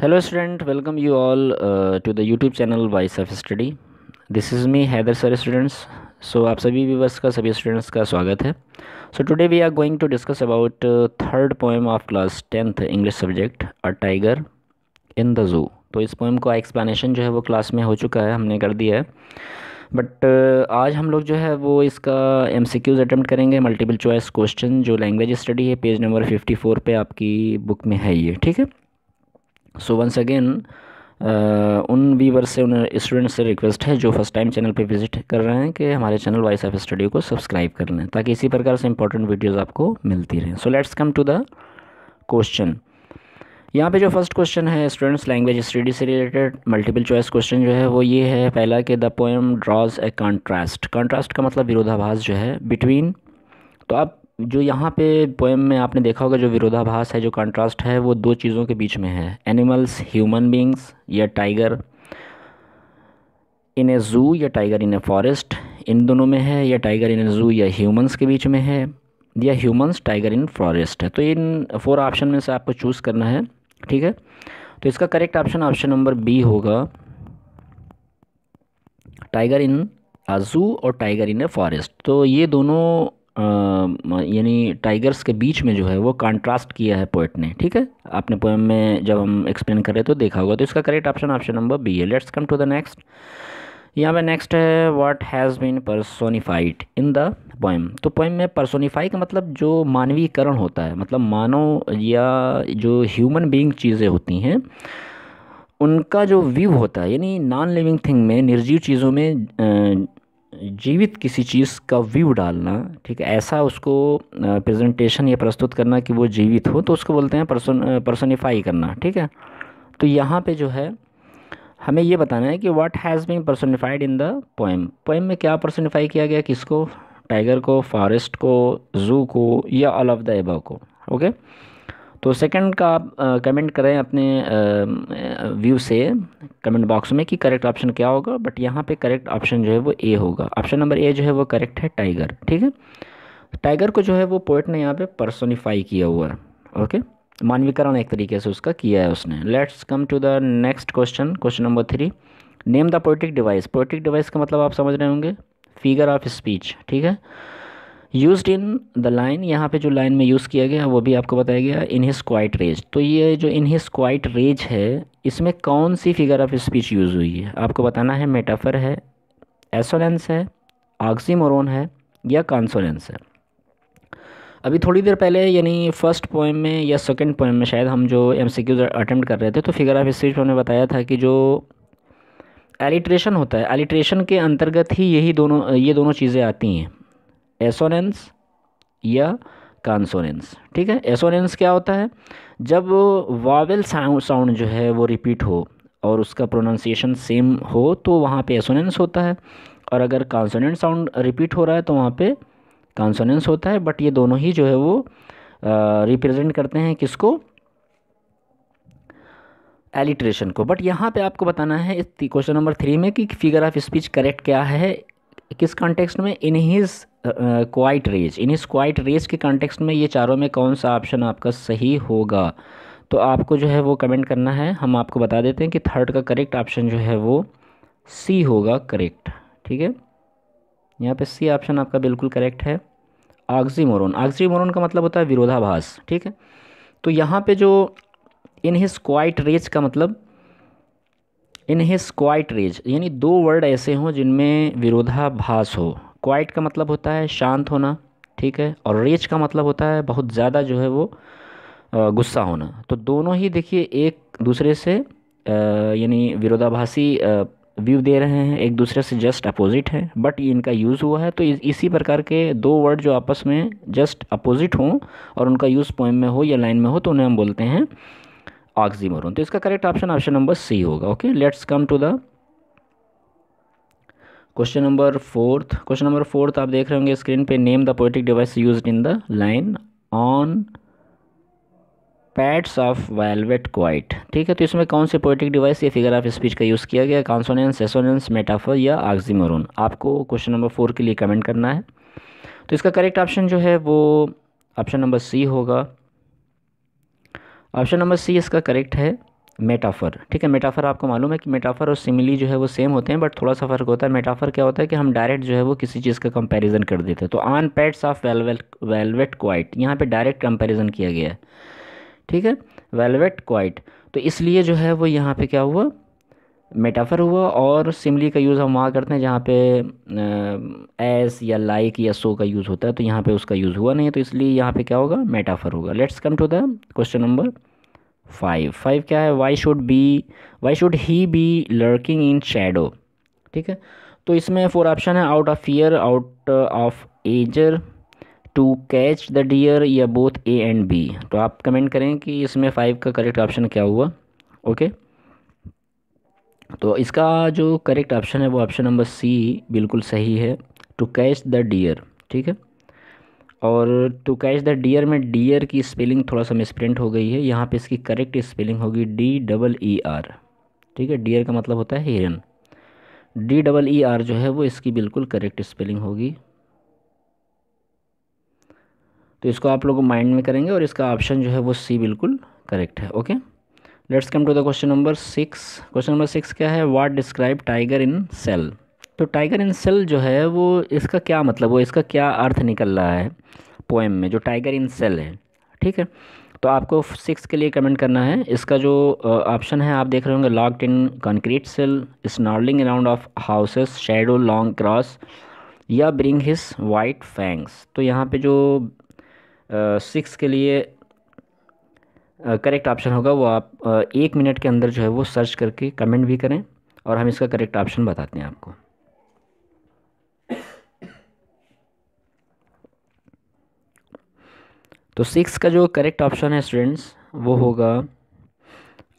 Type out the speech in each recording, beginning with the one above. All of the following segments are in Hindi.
Hello student welcome you all to the YouTube channel voice of study this is me Haider sir students so आप सभी व्यूवर्स का सभी स्टूडेंट्स का स्वागत है so today we are going to discuss about third poem of class tenth English subject a tiger in the zoo तो इस पोएम का एक्सप्लेनेशन जो है वो क्लास में हो चुका है हमने कर दिया है बट uh, आज हम लोग जो है वो इसका एम सी क्यूज़ अटैम्प्ट करेंगे मल्टीपल चॉइस क्वेश्चन जो लैंग्वेज स्टडी है पेज नंबर फिफ्टी फोर पर आपकी बुक में है ये ठीक है सो वंस अगेन उन वीवर से उन स्टूडेंट से रिक्वेस्ट है जो फर्स्ट टाइम चैनल पे विजिट कर रहे हैं कि हमारे चैनल वॉइस ऑफ स्टडी को सब्सक्राइब कर लें ताकि इसी प्रकार से इंपॉर्टेंट वीडियोस आपको मिलती रहें so let's come to the question यहाँ पे जो फर्स्ट क्वेश्चन है स्टूडेंट्स लैंग्वेज स्टडी से रिलेटेड मल्टीपल चॉइस क्वेश्चन जो है वो ये है पहला कि the poem draws a contrast contrast का मतलब विरोधाभास जो है बिटवीन तो आप जो यहाँ पे पोएम में आपने देखा होगा जो विरोधाभास है जो कंट्रास्ट है वो दो चीज़ों के बीच में है एनिमल्स ह्यूमन बींग्स या टाइगर इन ए ज़ू या टाइगर इन ए फॉरेस्ट इन दोनों में है या टाइगर इन ए ज़ू या ह्यूमंस के बीच में है या ह्यूमंस टाइगर इन फॉरेस्ट है तो इन फोर ऑप्शन में से आपको चूज़ करना है ठीक है तो इसका correct option option number B होगा टाइगर इन अ ज़ू और टाइगर इन ए फॉरेस्ट तो ये दोनों यानी टाइगर्स के बीच में जो है वो कंट्रास्ट किया है पोइट ने ठीक है आपने पोएम में जब हम एक्सप्लेन कर रहे तो देखा होगा तो इसका correct option option number B है let's come to the next यहाँ पे नेक्स्ट है what has been personified in the poem तो पोइम में परसोनिफाई का मतलब जो मानवीकरण होता है मतलब मानव या जो ह्यूमन बींग चीज़ें होती हैं उनका जो व्यू होता है यानी नॉन लिविंग थिंग में निर्जीव चीज़ों में जीवित किसी चीज़ का व्यू डालना ठीक है ऐसा उसको प्रेजेंटेशन या प्रस्तुत करना कि वो जीवित हो तो उसको बोलते हैं पर्सन पर्सनिफाई करना ठीक है तो यहाँ पे जो है हमें ये बताना है कि what has been personified in the poem poem में क्या पर्सनिफाई किया गया किसको टाइगर को फॉरेस्ट को जू को या ऑल ऑफ द एबा को ओके तो सेकंड का आप कमेंट करें अपने व्यू से कमेंट बॉक्स में कि करेक्ट ऑप्शन क्या होगा बट यहाँ पे करेक्ट ऑप्शन जो है वो ए होगा ऑप्शन नंबर ए जो है वो करेक्ट है टाइगर ठीक है टाइगर को जो है वो पोइट ने यहाँ पे पर्सोनिफाई किया हुआ है ओके मानवीकरण एक तरीके से उसका किया है उसने let's come to the next question question number three name the poetic device poetic device का मतलब आप समझ रहे होंगे फिगर ऑफ स्पीच ठीक है यूज्ड इन द लाइन यहाँ पे जो लाइन में यूज़ किया गया वो भी आपको बताया गया इन हिज क्वाइट रेज तो ये जो इन हिज क्वाइट रेज है इसमें कौन सी फिगर ऑफ स्पीच यूज़ हुई है आपको बताना है मेटाफर है एसोलेंस है ऑक्सीमोरोन है या कॉन्सोलेंस है अभी थोड़ी देर पहले यानी फर्स्ट पोएम में या सेकंड पोएम में शायद हम जो एम सी क्यूज अटैम्प्ट कर रहे थे तो फिगर ऑफ स्पीच हमने बताया था कि जो एलिट्रेशन होता है एलिट्रेशन के अंतर्गत ही यही दोनों ये दोनों चीज़ें आती हैं एसोनेंस या कॉन्सोनेंस ठीक है एसोनेंस क्या होता है जब वावेल साउंड साउंड जो है वो रिपीट हो और उसका प्रोनाउंसिएशन सेम हो तो वहाँ पे एसोनेंस होता है और अगर कॉन्सोनेंट साउंड रिपीट हो रहा है तो वहाँ पे कॉन्सोनेंस होता है बट ये दोनों ही जो है वो रिप्रेजेंट करते हैं किसको एलिट्रेशन को बट यहाँ पे आपको बताना है क्वेश्चन नंबर थ्री में कि फिगर ऑफ स्पीच करेक्ट क्या है किस कॉन्टेक्स्ट में in his quiet rage in इस क्वाइट रेज के कॉन्टेक्स्ट में ये चारों में कौन सा ऑप्शन आपका सही होगा तो आपको जो है वो कमेंट करना है हम आपको बता देते हैं कि थर्ड का करेक्ट ऑप्शन जो है वो सी होगा करेक्ट ठीक है यहाँ पे सी ऑप्शन आपका बिल्कुल करेक्ट है आगजी मोरन का मतलब होता है विरोधाभास ठीक है तो यहाँ पे जो इन हिस क्वाइट रेज का मतलब इन हिस क्वाइट रेज यानी दो वर्ड ऐसे हों जिनमें विरोधाभास हो क्वाइट का मतलब होता है शांत होना ठीक है और रेज का मतलब होता है बहुत ज़्यादा जो है वो गुस्सा होना तो दोनों ही देखिए एक दूसरे से यानी विरोधाभासी व्यू दे रहे हैं एक दूसरे से जस्ट अपोजिट है बट इनका यूज़ हुआ है तो इसी प्रकार के दो वर्ड जो आपस में जस्ट अपोजिट हों और उनका यूज़ पोएम में हो या लाइन में हो तो उन्हें हम बोलते हैं ऑक्सीमोरन तो इसका correct option option number C होगा okay let's come to the question number fourth question number fourth आप देख रहे होंगे स्क्रीन पे name the poetic device use in the line on pads of velvet quiet ठीक है तो इसमें कौन से पोइटिक डिवाइस या फिगर ऑफ स्पीच का यूज़ किया गया कॉन्सोनेंस एसोनेंस मेटाफर या आक्जीमोरून आपको क्वेश्चन नंबर फोर के लिए कमेंट करना है तो इसका करेक्ट ऑप्शन जो है वो ऑप्शन नंबर सी होगा ऑप्शन नंबर सी इसका करेक्ट है मेटाफर ठीक है मेटाफर आपको मालूम है कि मेटाफर और सिमिली जो है वो सेम होते हैं बट थोड़ा सा फ़र्क होता है मेटाफर क्या होता है कि हम डायरेक्ट जो है वो किसी चीज़ का कंपैरिजन कर देते हैं तो on pads of velvet velvet quiet यहाँ पे डायरेक्ट कंपैरिजन किया गया है ठीक है वेलवेट क्वाइट तो इसलिए जो है वो यहाँ पर क्या हुआ मेटाफर हुआ और सिमली का यूज़ हम वहाँ करते हैं जहाँ पे एस या लाइक या सो का यूज़ होता है तो यहाँ पे उसका यूज़ हुआ नहीं है तो इसलिए यहाँ पे क्या होगा मेटाफर होगा let's come to the question number five five क्या है why should be why should he be lurking in shadow ठीक है तो इसमें फोर ऑप्शन है out of fear out of eager to catch the deer या बोथ ए एंड बी तो आप कमेंट करें कि इसमें फाइव का करेक्ट ऑप्शन क्या हुआ ओके तो इसका जो करेक्ट ऑप्शन है वो ऑप्शन नंबर सी बिल्कुल सही है टू कैच द डियर ठीक है और टू कैच द डियर में डियर की स्पेलिंग थोड़ा सा मिसप्रिंट हो गई है यहाँ पे इसकी करेक्ट स्पेलिंग होगी डी डबल ई आर ठीक है डियर का मतलब होता है हिरन डी डबल ई आर जो है वो इसकी बिल्कुल करेक्ट स्पेलिंग होगी तो इसको आप लोग माइंड में करेंगे और इसका ऑप्शन जो है वो सी बिल्कुल करेक्ट है okay let's come to the question number six question number six क्या है what describe tiger in cell तो टाइगर इन सेल जो है वो इसका क्या मतलब वो इसका क्या अर्थ निकल रहा है पोएम में जो टाइगर इन सेल है ठीक है तो आपको सिक्स के लिए कमेंट करना है इसका जो ऑप्शन है आप देख रहे होंगे locked in concrete cell snarling around of houses shadow long cross या ब्रिंग हिस वाइट फैंग्स तो यहाँ पे जो सिक्स के लिए करेक्ट ऑप्शन होगा वो आप एक मिनट के अंदर जो है वो सर्च करके कमेंट भी करें और हम इसका करेक्ट ऑप्शन बताते हैं आपको तो सिक्स का जो करेक्ट ऑप्शन है स्टूडेंट्स वो हम्म। होगा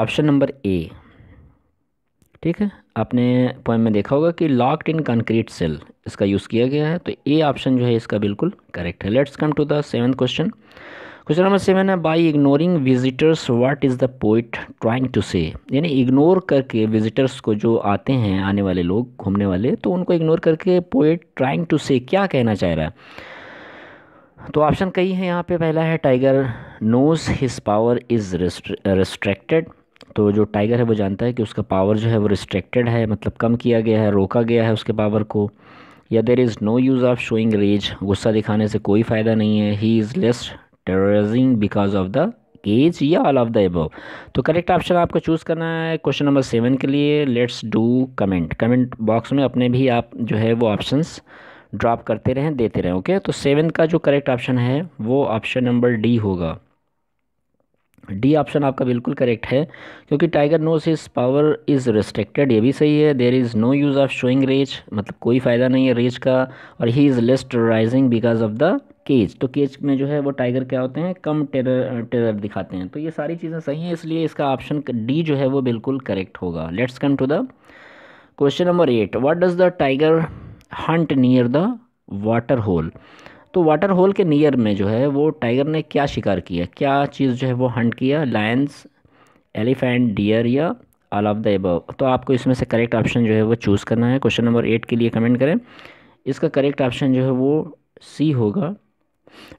ऑप्शन नंबर ए ठीक है आपने पॉइंट में देखा होगा कि लॉक्ड इन कंक्रीट सेल इसका यूज़ किया गया है तो ए ऑप्शन जो है इसका बिल्कुल करेक्ट है let's come to the seven question question number seven है by ignoring visitors what is the poet trying to say यानी इग्नोर करके विजिटर्स को जो आते हैं आने वाले लोग घूमने वाले तो उनको इग्नोर करके पोइट ट्राइंग टू से क्या कहना चाह रहा है तो ऑप्शन कई हैं यहाँ पे पहला है tiger knows his power is restricted तो जो टाइगर है वो जानता है कि उसका पावर जो है वो रिस्ट्रिक्टेड है मतलब कम किया गया है रोका गया है उसके पावर को या there is no use of showing rage गुस्सा दिखाने से कोई फ़ायदा नहीं है he is less tearing because of the cage या ऑल ऑफ द एबव तो करेक्ट ऑप्शन आपको चूज़ करना है क्वेश्चन नंबर सेवन के लिए let's do comment comment box में अपने भी आप जो है वो ऑप्शंस ड्रॉप करते रहें देते रहें ओके तो सेवन का जो करेक्ट ऑप्शन है वो ऑप्शन नंबर डी होगा डी ऑप्शन आपका बिल्कुल करेक्ट है क्योंकि tiger knows is power is restricted ये भी सही है there is no use of showing rage मतलब कोई फ़ायदा नहीं है रेज का और he is less rising because of the cage तो केज में जो है वो टाइगर क्या होते हैं कम टेरर टेरर दिखाते हैं तो ये सारी चीज़ें सही हैं इसलिए इसका ऑप्शन डी जो है वो बिल्कुल करेक्ट होगा let's come to the question number eight what does the tiger hunt near the water hole तो वाटर होल के नियर में जो है वो टाइगर ने क्या शिकार किया क्या चीज़ जो है वो हंट किया लायंस एलिफेंट डियर या ऑल ऑफ द एबव तो आपको इसमें से करेक्ट ऑप्शन जो है वो चूज़ करना है क्वेश्चन नंबर एट के लिए कमेंट करें इसका करेक्ट ऑप्शन जो है वो सी होगा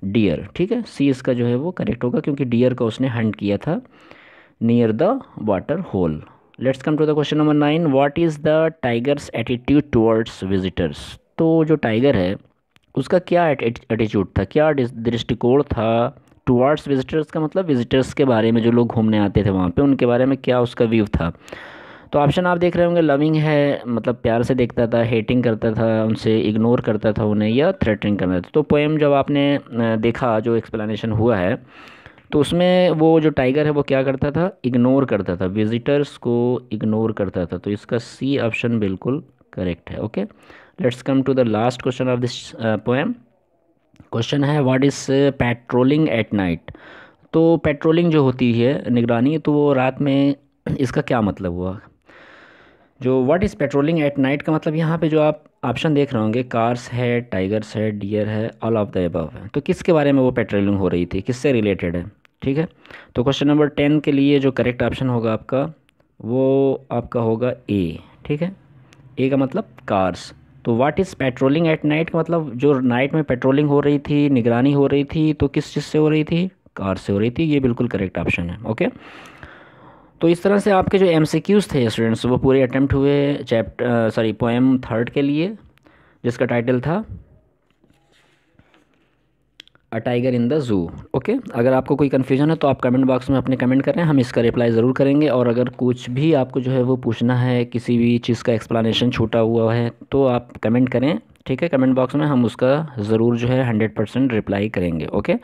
डियर ठीक है सी इसका जो है वो करेक्ट होगा क्योंकि डियर का उसने हंट किया था near the water hole let's come to the question number nine what is the tiger's attitude towards visitors तो जो टाइगर है उसका क्या एटीट्यूड था क्या दृष्टिकोण था टुवर्ड्स विजिटर्स का मतलब विजिटर्स के बारे में जो लोग घूमने आते थे वहाँ पे उनके बारे में क्या उसका व्यू था तो ऑप्शन आप देख रहे होंगे लविंग है मतलब प्यार से देखता था हेटिंग करता था उनसे इग्नोर करता था उन्हें या थ्रेटिंग करता था तो पोएम जब आपने देखा जो एक्सप्लेनेशन हुआ है तो उसमें वो जो टाइगर है वो क्या करता था इग्नोर करता था विजिटर्स को इग्नोर करता था तो इसका सी ऑप्शन बिल्कुल करेक्ट है okay let's come to the last question of this poem question है what is patrolling at night तो पेट्रोलिंग जो होती है निगरानी तो वो रात में इसका क्या मतलब हुआ जो what is patrolling at night का मतलब यहाँ पे जो आप ऑप्शन देख रहे होंगे कार्स है टाइगर्स है डियर है ऑल ऑफ द एबव है तो किसके बारे में वो पेट्रोलिंग हो रही थी किससे रिलेटेड है ठीक है तो क्वेश्चन नंबर टेन के लिए जो करेक्ट ऑप्शन होगा आपका वो आपका होगा ए ठीक है ए का मतलब कार्स तो what is patrolling at night का मतलब जो नाइट में पेट्रोलिंग हो रही थी निगरानी हो रही थी तो किस चीज़ से हो रही थी कार से हो रही थी ये बिल्कुल करेक्ट ऑप्शन है ओके तो इस तरह से आपके जो एम थे स्टूडेंट्स वो पूरे अटैम्प्ट हुए चैप्टर सॉरी पोएम थर्ड के लिए जिसका टाइटल था a tiger in the zoo okay अगर आपको कोई कन्फ्यूजन है तो आप कमेंट बॉक्स में अपने कमेंट करें हम इसका रिप्लाई ज़रूर करेंगे और अगर कुछ भी आपको जो है वो पूछना है किसी भी चीज़ का एक्सप्लानेशन छूटा हुआ है तो आप कमेंट करें ठीक है कमेंट बॉक्स में हम उसका ज़रूर जो है हंड्रेड परसेंट रिप्लाई करेंगे ओके